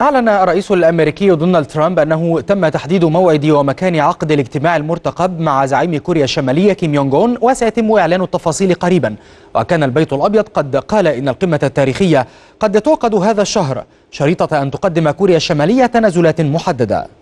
أعلن الرئيس الأمريكي دونالد ترامب أنه تم تحديد موعد ومكان عقد الاجتماع المرتقب مع زعيم كوريا الشمالية كيم يونغ أون وسيتم إعلان التفاصيل قريبا وكان البيت الأبيض قد قال إن القمة التاريخية قد تعقد هذا الشهر شريطة أن تقدم كوريا الشمالية تنازلات محددة